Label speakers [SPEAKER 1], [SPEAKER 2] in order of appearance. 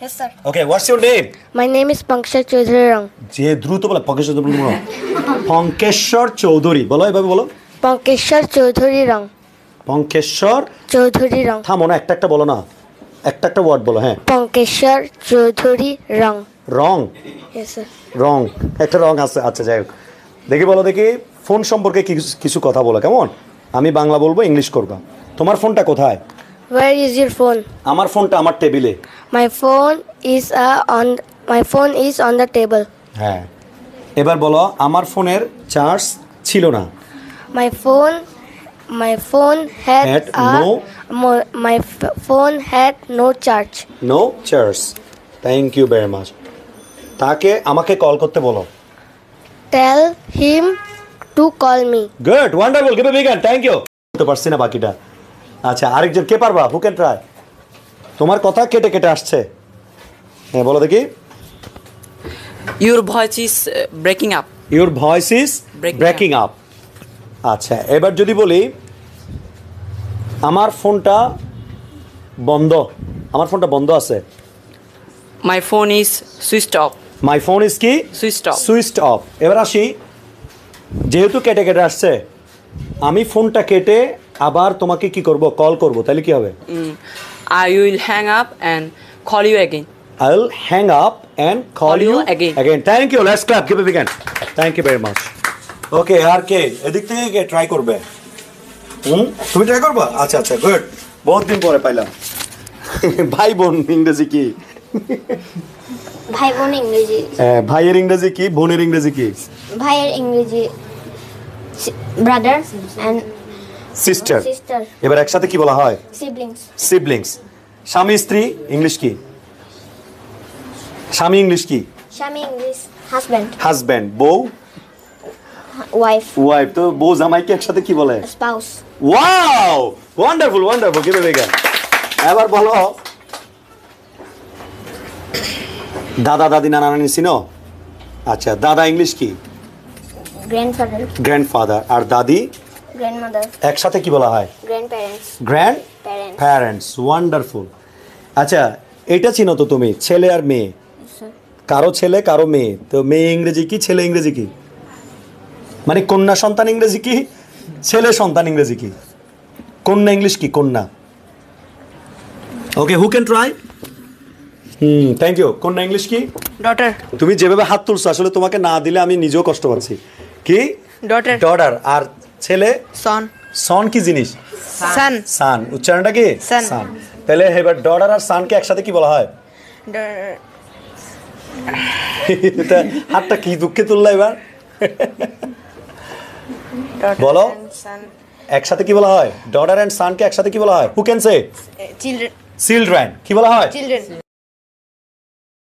[SPEAKER 1] Yes, sir. Okay, what's your name? My name is Pankeshwar Choudhury Rang. যে দ্রুত বলো পঙ্কেশ্বর চৌধুরী বলো পঙ্কেশ্বর চৌধুরী বলো এভাবে বলো পঙ্কেশ্বর চৌধুরী রং পঙ্কেশ্বর চৌধুরী রং থামো না একটা একটা বলো না একটা একটা ওয়ার্ড বলো হ্যাঁ পঙ্কেশ্বর চৌধুরী রং রং Yes, sir. রং একটা রং আছে আচ্ছা যাই হোক দেখি বলো দেখি ফোন সম্পর্কে কিছু কিছু কথা বলো কেমন আমি বাংলা বলবো ইংলিশ করবা তোমার ফোনটা কোথায় Where is your phone? আমার ফোনটা আমার টেবিলে my phone is on my phone is on the table হ্যাঁ এবার বলো আমার ফোনের চার্জ ছিল না my phone my phone had no my phone had no charge no charge thank you very much তাকে আমাকে কল করতে বলো tell him to call me good wonderful give a big hand thank you বলতে পারছি না বাকিটা আচ্ছা আরেকজন কে পারবা হু ক্যান ট্রাই তোমার কথা কেটে কেটে আসছে হ্যাঁ বলো দেখি your voice is breaking up your voice is breaking up আচ্ছা এবার যদি বলি আমার ফোনটা বন্ধ আমার ফোনটা বন্ধ আছে my phone is switch off my phone is কি সুইচ অফ সুইচড অফ এবার আসি যেহেতু কেটে কেটে আসছে আমি ফোনটা কেটে আবার তোমাকে কি করব কল করব তাহলে কি হবে I will hang up and call you again. I'll hang up and call, call you, you again. Again. Thank you. Let's clap. Give it again. Thank you very much. ওকে আর কে এদিক থেকে কে ট্রাই করবে হুম তুমি try করবা আচ্ছা আচ্ছা good বহুত দিন পরে পাইলাম ভাই বোন ইংরেজি কি ভাই বোন ইংরেজি হ্যাঁ ভাইয়ের ইংরেজি কি বোনের ইংরেজি কি ভাইয়ের ইংরেজি ব্রাদার এন্ড সিস্টার এবার একসাথে কি বলা হয় সিবলিংস স্বামী স্ত্রী ইংলিশ কি স্বামী ইংলিশ কি স্বামী ইংলিশ বউ ওয়াইফ ওয়াইফ তো বউ জামাইকে একসাথে কি বলে spouse wow wonderful wonderful give it এবার বলো দাদা দাদি নানা নানি চিনো আচ্ছা দাদা ইংলিশ কি গ্র্যান্ডফাদার গ্র্যান্ডফাদার আর দাদি গ্র্যান্ডমাদার একসাথে কি বলা হয় grand parents grand parents wonderful আচ্ছা এটা চিনো তো তুমি ছেলে আর মেয়ে কারো ছেলে কারো মেয়ে তো মেয়ে ইংরেজি কি ছেলে ইংরেজি কি মানে কন্যা সন্তান ইংরেজি কি ছেলে সন্তান ইংরেজি কি কন্যা ইংলিশ কি কন্যা okay who can try hmm thank you কন্যা ইংলিশ কি ডটার তুমি যেভাবে হাত তুলছো আসলে তোমাকে না দিলে আমি নিজেও কষ্ট পাচ্ছি কি ডটার ডটার আর ছেলে সন সন কি জিনিস সান সান উচ্চারণটা কি সান তাহলে এবার ডটার আর সানকে একসাথে কি বলা হয় হাতটা কি দুঃখে তুললা এবার বলো একসাথে কি বলা হয় ডটার অ্যান্ড সানকে একসাথে কি বলা হয় হু ক্যান সে চিলড্রেন কি বলা হয় চিলড্রেন